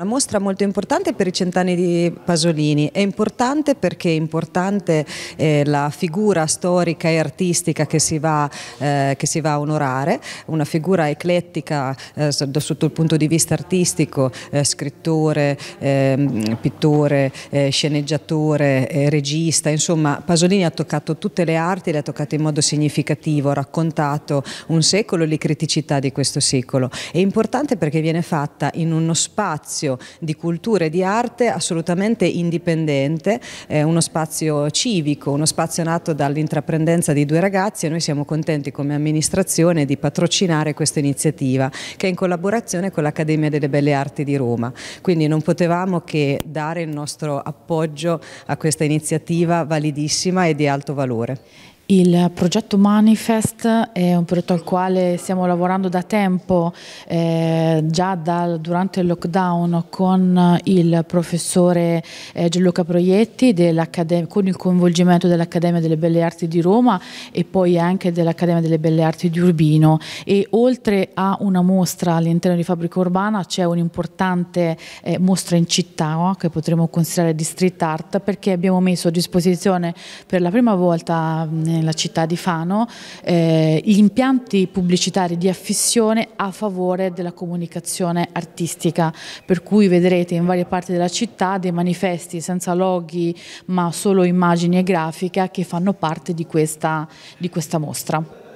Una mostra molto importante per i cent'anni di Pasolini, è importante perché è importante eh, la figura storica e artistica che si va, eh, che si va a onorare, una figura eclettica eh, sotto il punto di vista artistico, eh, scrittore, ehm, pittore, eh, sceneggiatore, eh, regista, insomma Pasolini ha toccato tutte le arti, le ha toccate in modo significativo, ha raccontato un secolo e le criticità di questo secolo. È importante perché viene fatta in uno spazio spazio di cultura e di arte assolutamente indipendente, eh, uno spazio civico, uno spazio nato dall'intraprendenza di due ragazzi e noi siamo contenti come amministrazione di patrocinare questa iniziativa che è in collaborazione con l'Accademia delle Belle Arti di Roma. Quindi non potevamo che dare il nostro appoggio a questa iniziativa validissima e di alto valore. Il progetto Manifest è un progetto al quale stiamo lavorando da tempo, eh, già dal, durante il lockdown con il professore eh, Gianluca Proietti, con il coinvolgimento dell'Accademia delle Belle Arti di Roma e poi anche dell'Accademia delle Belle Arti di Urbino. E oltre a una mostra all'interno di Fabbrica Urbana c'è un'importante eh, mostra in città che potremmo considerare di street art perché abbiamo messo a disposizione per la prima volta nella città di Fano eh, gli impianti pubblicitari di affissione a favore della comunicazione artistica, per cui vedrete in varie parti della città dei manifesti senza loghi ma solo immagini e grafica che fanno parte di questa, di questa mostra.